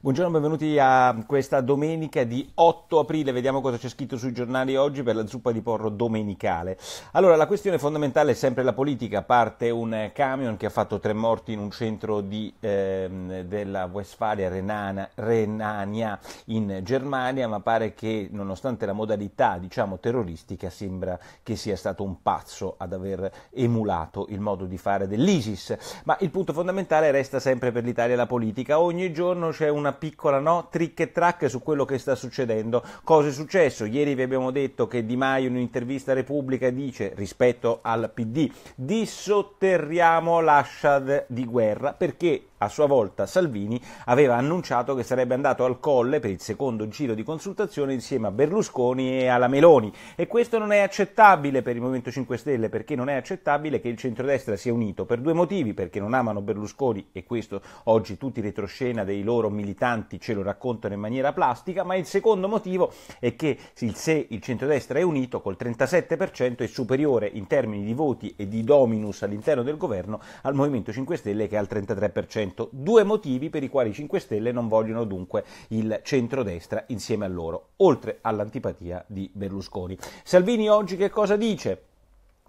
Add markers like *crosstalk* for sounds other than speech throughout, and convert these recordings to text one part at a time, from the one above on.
Buongiorno, benvenuti a questa domenica di 8 aprile. Vediamo cosa c'è scritto sui giornali oggi per la zuppa di porro domenicale. Allora, la questione fondamentale è sempre la politica. Parte un camion che ha fatto tre morti in un centro di, eh, della Westfalia Renana, Renania in Germania, ma pare che nonostante la modalità, diciamo, terroristica, sembra che sia stato un pazzo ad aver emulato il modo di fare dell'ISIS. Ma il punto fondamentale resta sempre per l'Italia la politica. Ogni giorno c'è una una piccola no, trick e track su quello che sta succedendo. Cosa è successo? Ieri vi abbiamo detto che Di Maio in un'intervista a Repubblica dice rispetto al PD dissotterriamo l'Ashad di guerra perché a sua volta Salvini aveva annunciato che sarebbe andato al Colle per il secondo giro di consultazione insieme a Berlusconi e alla Meloni e questo non è accettabile per il Movimento 5 Stelle perché non è accettabile che il centrodestra sia unito per due motivi perché non amano Berlusconi e questo oggi tutti retroscena dei loro militari tanti ce lo raccontano in maniera plastica, ma il secondo motivo è che se il centrodestra è unito col 37% è superiore in termini di voti e di dominus all'interno del governo al Movimento 5 Stelle che è al 33%, due motivi per i quali i 5 Stelle non vogliono dunque il centrodestra insieme a loro, oltre all'antipatia di Berlusconi. Salvini oggi che cosa dice?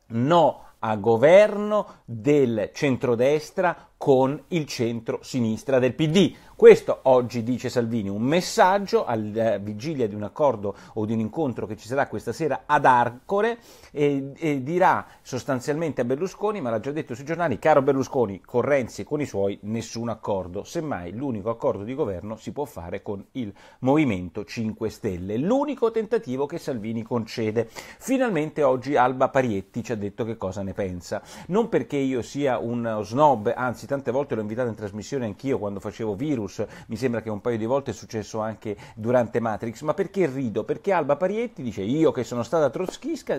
No a governo del centrodestra con il centro-sinistra del PD. Questo oggi dice Salvini, un messaggio alla eh, vigilia di un accordo o di un incontro che ci sarà questa sera ad Arcore e, e dirà sostanzialmente a Berlusconi, ma l'ha già detto sui giornali, caro Berlusconi, con Renzi e con i suoi nessun accordo, semmai l'unico accordo di governo si può fare con il Movimento 5 Stelle, l'unico tentativo che Salvini concede. Finalmente oggi Alba Parietti ci ha detto che cosa ne ne pensa, non perché io sia un snob, anzi tante volte l'ho invitato in trasmissione anch'io quando facevo Virus, mi sembra che un paio di volte è successo anche durante Matrix, ma perché rido? Perché Alba Parietti dice io che sono stata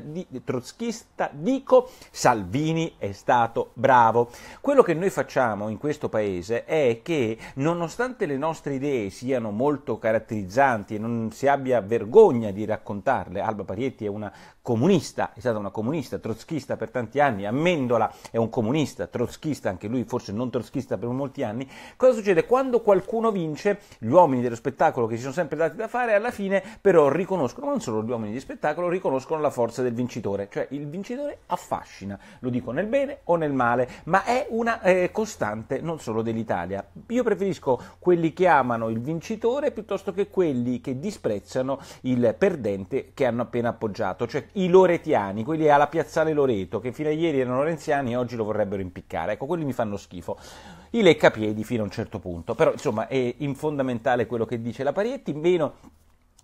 di, trotschista dico Salvini è stato bravo. Quello che noi facciamo in questo paese è che nonostante le nostre idee siano molto caratterizzanti e non si abbia vergogna di raccontarle, Alba Parietti è una comunista, è stata una comunista, trotschista per tanti anni, anni, Amendola è un comunista, trotschista, anche lui forse non trotschista per molti anni, cosa succede? Quando qualcuno vince, gli uomini dello spettacolo che si sono sempre dati da fare, alla fine però riconoscono, non solo gli uomini di spettacolo, riconoscono la forza del vincitore, cioè il vincitore affascina, lo dico nel bene o nel male, ma è una eh, costante non solo dell'Italia. Io preferisco quelli che amano il vincitore piuttosto che quelli che disprezzano il perdente che hanno appena appoggiato, cioè i loretiani, quelli alla piazzale Loreto, che fino Leccapiedra ieri erano renziani e oggi lo vorrebbero impiccare. Ecco, quelli mi fanno schifo. I leccapiedi fino a un certo punto, però insomma è in fondamentale quello che dice la Parietti, meno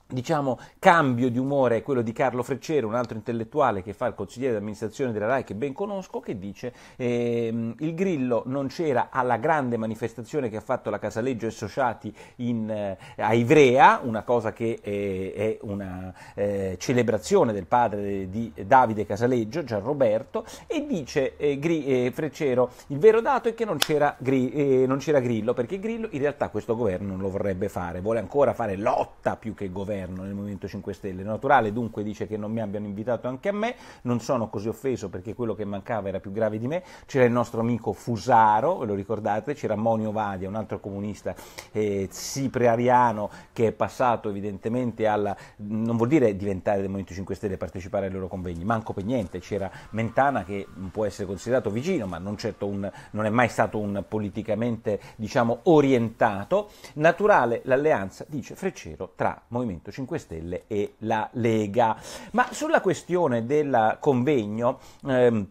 diciamo, cambio di umore è quello di Carlo Freccero, un altro intellettuale che fa il consigliere d'amministrazione della RAI che ben conosco, che dice ehm, il Grillo non c'era alla grande manifestazione che ha fatto la Casaleggio Associati in, eh, a Ivrea, una cosa che eh, è una eh, celebrazione del padre di Davide Casaleggio, Gianroberto, e dice eh, Gri, eh, Freccero il vero dato è che non c'era, Gri, eh, non c'era Grillo, perché Grillo in realtà questo governo non lo vorrebbe fare, vuole ancora fare lotta più che governo governo nel Movimento 5 Stelle. Naturale dunque dice che non mi abbiano invitato anche a me, non sono così offeso perché quello che mancava era più grave di me. C'era il nostro amico Fusaro, ve lo ricordate, c'era Monio Vadia, un altro comunista eh, cipriariano che è passato evidentemente alla... non vuol dire diventare del Movimento 5 Stelle e partecipare ai loro convegni, manco per niente. C'era Mentana che può essere considerato vicino, ma non, certo un, non è mai stato un politicamente diciamo, orientato. Naturale l'alleanza, dice Freccero, tra Movimento Movimento 5 Stelle e la Lega. Ma sulla questione del convegno... Ehm,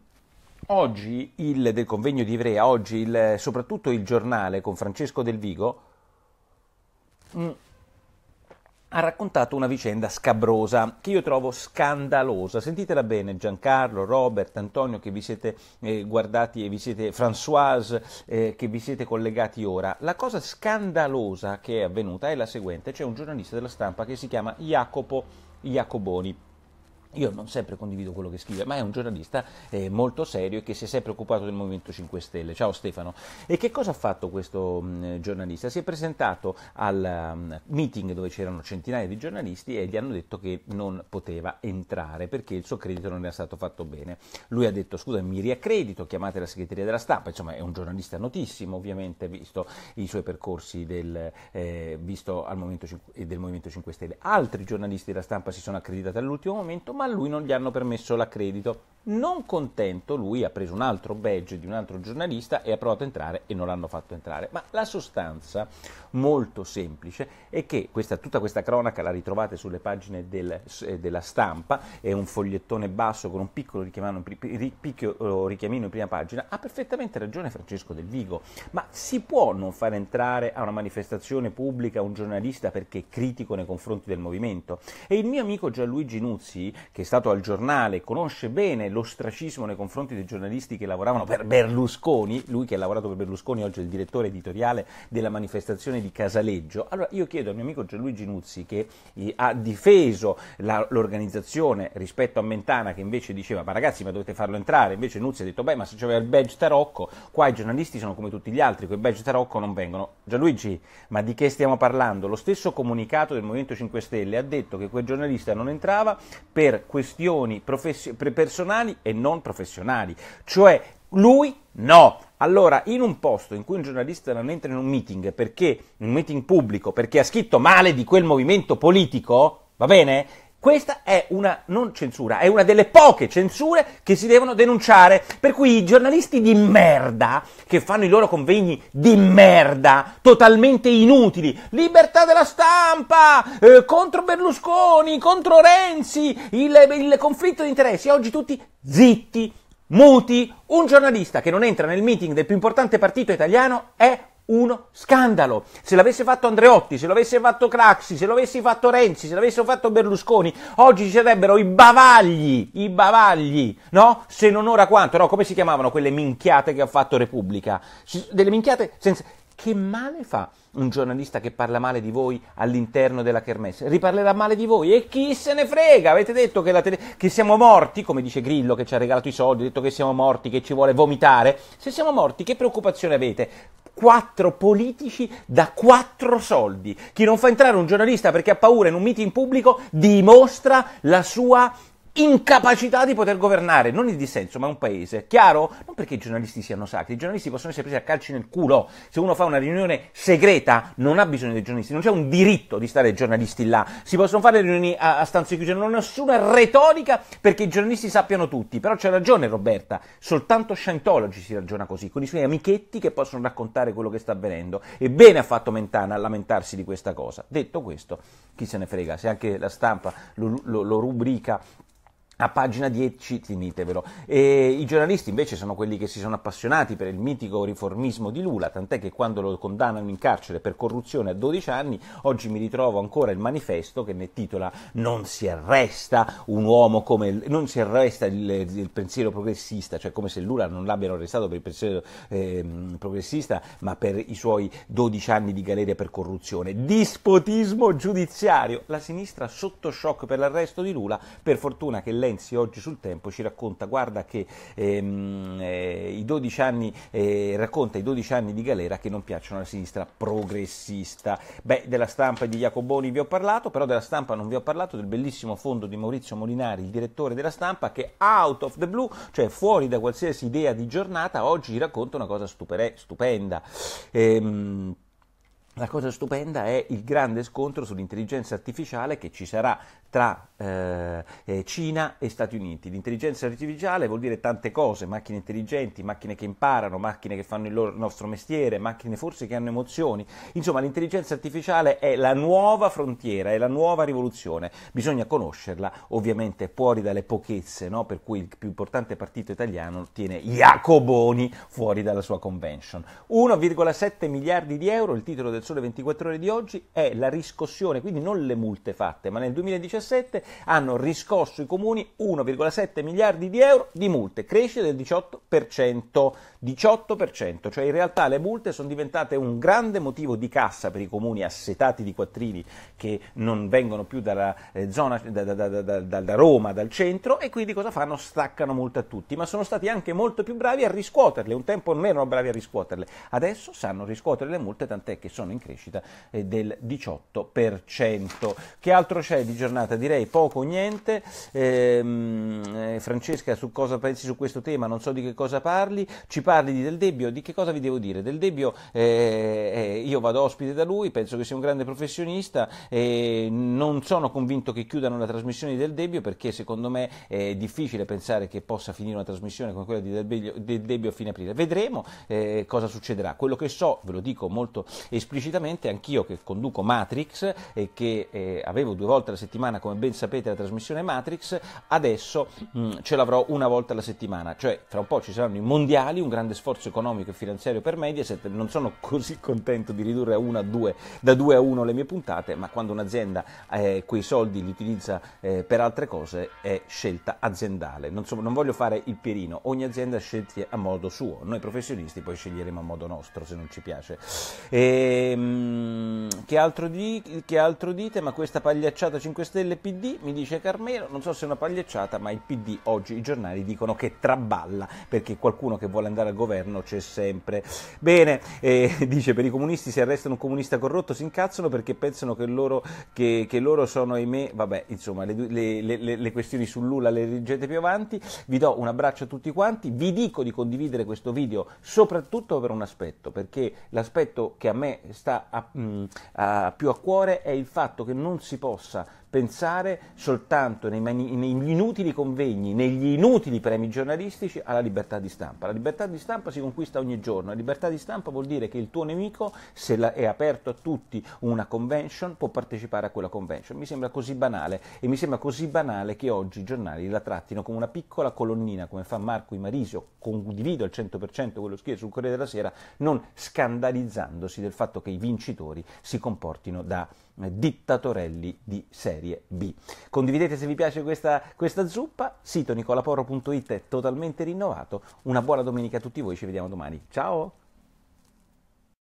oggi il, del convegno di Ivrea, oggi il, soprattutto il giornale con Francesco Del Vigo, mh, mm, ha raccontato una vicenda scabrosa che io trovo scandalosa. Sentitela bene Giancarlo, Robert, Antonio che vi siete eh, guardati e vi siete Françoise eh, che vi siete collegati ora. La cosa scandalosa che è avvenuta è la seguente, c'è un giornalista della stampa che si chiama Jacopo Jacoboni io non sempre condivido quello che scrive, ma è un giornalista eh, molto serio e che si è sempre occupato del Movimento 5 Stelle. Ciao Stefano. E che cosa ha fatto questo mh, mm, giornalista? Si è presentato al um, meeting dove c'erano centinaia di giornalisti e gli hanno detto che non poteva entrare perché il suo credito non era stato fatto bene. Lui ha detto scusa, mi riaccredito, chiamate la segreteria della stampa, insomma è un giornalista notissimo ovviamente visto i suoi percorsi del, eh, visto al Movimento 5, del Movimento 5 Stelle. Altri giornalisti della stampa si sono accreditati all'ultimo momento, ma ma a lui non gli hanno permesso l'accredito. Non contento, lui ha preso un altro badge di un altro giornalista e ha provato a entrare e non l'hanno fatto entrare. Ma la sostanza, molto semplice, è che questa, tutta questa cronaca la ritrovate sulle pagine del, eh, della stampa, è un fogliettone basso con un piccolo richiamino, picchio, eh, richiamino in prima pagina. Ha perfettamente ragione Francesco Del Vigo, ma si può non far entrare a una manifestazione pubblica un giornalista perché è critico nei confronti del movimento? E il mio amico Gianluigi Nuzzi, che è stato al giornale, conosce bene l'ostracismo nei confronti dei giornalisti che lavoravano per Berlusconi, lui che ha lavorato per Berlusconi oggi è il direttore editoriale della manifestazione di Casaleggio. Allora io chiedo al mio amico Gianluigi Nuzzi che eh, ha difeso la, l'organizzazione rispetto a Mentana che invece diceva ma ragazzi ma dovete farlo entrare, invece Nuzzi ha detto beh ma se c'aveva il badge tarocco, qua i giornalisti sono come tutti gli altri, quei badge tarocco non vengono. Gianluigi, ma di che stiamo parlando? Lo stesso comunicato del Movimento 5 Stelle ha detto che quel giornalista non entrava per per questioni professi- personali e non professionali. Cioè, lui no. Allora, in un posto in cui un giornalista non entra in un meeting perché un meeting pubblico, perché ha scritto male di quel movimento politico, va bene? Questa è una non censura, è una delle poche censure che si devono denunciare. Per cui i giornalisti di merda, che fanno i loro convegni di merda, totalmente inutili, libertà della stampa, eh, contro Berlusconi, contro Renzi, il, il conflitto di interessi, oggi tutti zitti, muti. Un giornalista che non entra nel meeting del più importante partito italiano è uno scandalo. Se l'avesse fatto Andreotti, se l'avesse fatto Craxi, se l'avessi fatto Renzi, se l'avesse fatto Berlusconi, oggi ci sarebbero i bavagli, i bavagli, no? Se non ora quanto, no? Come si chiamavano quelle minchiate che ha fatto Repubblica? Delle minchiate senza... Che male fa un giornalista che parla male di voi all'interno della kermesse? Riparlerà male di voi e chi se ne frega? Avete detto che, tele... che, siamo morti, come dice Grillo che ci ha regalato i soldi, detto che siamo morti, che ci vuole vomitare. Se siamo morti, che preoccupazione avete? quattro politici da quattro soldi. Chi non fa entrare un giornalista perché ha paura in un meeting pubblico dimostra la sua incapacità di poter governare, non il dissenso, ma un paese. Chiaro? Non perché i giornalisti siano sacri, i giornalisti possono essere presi a calci nel culo. Se uno fa una riunione segreta non ha bisogno dei giornalisti, non c'è un diritto di stare i giornalisti là. Si possono fare riunioni a, a stanze chiuse, non ho nessuna retorica perché i giornalisti sappiano tutti. Però c'è ragione Roberta, soltanto Scientology si ragiona così, con i suoi amichetti che possono raccontare quello che sta avvenendo. E bene ha fatto Mentana a lamentarsi di questa cosa. Detto questo, chi se ne frega, se anche la stampa lo, lo, lo rubrica a pagina 10 tenetevelo. E I giornalisti invece sono quelli che si sono appassionati per il mitico riformismo di Lula, tant'è che quando lo condannano in carcere per corruzione a 12 anni, oggi mi ritrovo ancora il manifesto che ne titola Non si arresta un uomo come il, non si arresta il, il pensiero progressista, cioè come se Lula non l'abbiano arrestato per il pensiero eh, progressista, ma per i suoi 12 anni di galera per corruzione. Dispotismo giudiziario. La sinistra sotto shock per l'arresto di Lula, per fortuna che lei Lenzi oggi sul tempo ci racconta, guarda che ehm, eh, i 12 anni, eh, racconta i 12 anni di galera che non piacciono alla sinistra progressista. Beh, della stampa di Jacoboni vi ho parlato, però della stampa non vi ho parlato del bellissimo fondo di Maurizio Molinari, il direttore della stampa, che out of the blue, cioè fuori da qualsiasi idea di giornata, oggi racconta una cosa stupere, stupenda. Ehm, la cosa stupenda è il grande scontro sull'intelligenza artificiale che ci sarà tra eh, eh, Cina e Stati Uniti. L'intelligenza artificiale vuol dire tante cose, macchine intelligenti, macchine che imparano, macchine che fanno il, loro, il nostro mestiere, macchine forse che hanno emozioni. Insomma, l'intelligenza artificiale è la nuova frontiera, è la nuova rivoluzione. Bisogna conoscerla, ovviamente fuori dalle pochezze, no? per cui il più importante partito italiano tiene Jacoboni fuori dalla sua convention. 1,7 miliardi di euro il titolo del Sole 24 Ore di oggi è la riscossione, quindi non le multe fatte, ma nel 2017 hanno riscosso i comuni 1,7 miliardi di euro di multe, crescita del 18%, 18%, cioè in realtà le multe sono diventate un grande motivo di cassa per i comuni assetati di quattrini che non vengono più dalla, eh, zona, da, da, da, da Roma, dal centro e quindi cosa fanno? Staccano multe a tutti, ma sono stati anche molto più bravi a riscuoterle, un tempo non erano bravi a riscuoterle, adesso sanno riscuotere le multe tant'è che sono in crescita eh, del 18%. Che altro c'è di giornata? Direi poco o niente. Ehm, eh, Francesca, su cosa pensi su questo tema? Non so di che cosa parli. Ci parli del debbio? Di che cosa vi devo dire? Del debbio eh, eh, io vado ospite da lui, penso che sia un grande professionista eh, non sono convinto che chiudano la trasmissione del debbio perché secondo me è difficile pensare che possa finire una trasmissione come quella del debbio a fine aprile. Vedremo eh, cosa succederà. Quello che so, ve lo dico molto esplicitamente, esplicitamente anch'io che conduco Matrix e che eh, avevo due volte alla settimana, come ben sapete, la trasmissione Matrix, adesso mh, mm, ce l'avrò una volta alla settimana, cioè fra un po' ci saranno i mondiali, un grande sforzo economico e finanziario per Mediaset, non sono *laughs* così contento di ridurre a una, due, da 2 a uno le mie puntate, ma quando un'azienda eh, quei soldi li utilizza eh, per altre cose è scelta aziendale, non, so, non voglio fare il pierino, ogni azienda sceglie a modo suo, noi professionisti poi sceglieremo a modo nostro se non ci piace. E Ehm, che, altro di, che, altro dite? Ma questa pagliacciata 5 Stelle PD, mi dice Carmelo, non so se è una pagliacciata, ma il PD oggi i giornali dicono che traballa, perché qualcuno che vuole andare al governo c'è sempre. Bene, eh, *laughs* dice per i comunisti se arrestano un comunista corrotto si incazzano perché pensano che loro, che, che loro sono, ahimè, vabbè, insomma, le, le, le, le questioni sull'Ula le leggete più avanti. Vi do un abbraccio a tutti quanti, vi dico di condividere questo video soprattutto per un aspetto, perché l'aspetto che a me sta a, mm, a più a cuore è il fatto che non si possa pensare soltanto nei mani- negli inutili convegni, negli inutili premi giornalistici alla libertà di stampa. La libertà di stampa si conquista ogni giorno, la libertà di stampa vuol dire che il tuo nemico, se la- è aperto a tutti una convention, può partecipare a quella convention. Mi sembra così banale e mi sembra così banale che oggi i giornali la trattino come una piccola colonnina, come fa Marco Imarisio, condivido al 100% quello scritto sul Corriere della Sera, non scandalizzandosi del fatto che i vincitori si comportino da eh, dittatorelli di serie B. Condividete se vi piace questa, questa zuppa, sito nicolaporro.it è totalmente rinnovato, una buona domenica a tutti voi, ci vediamo domani, ciao!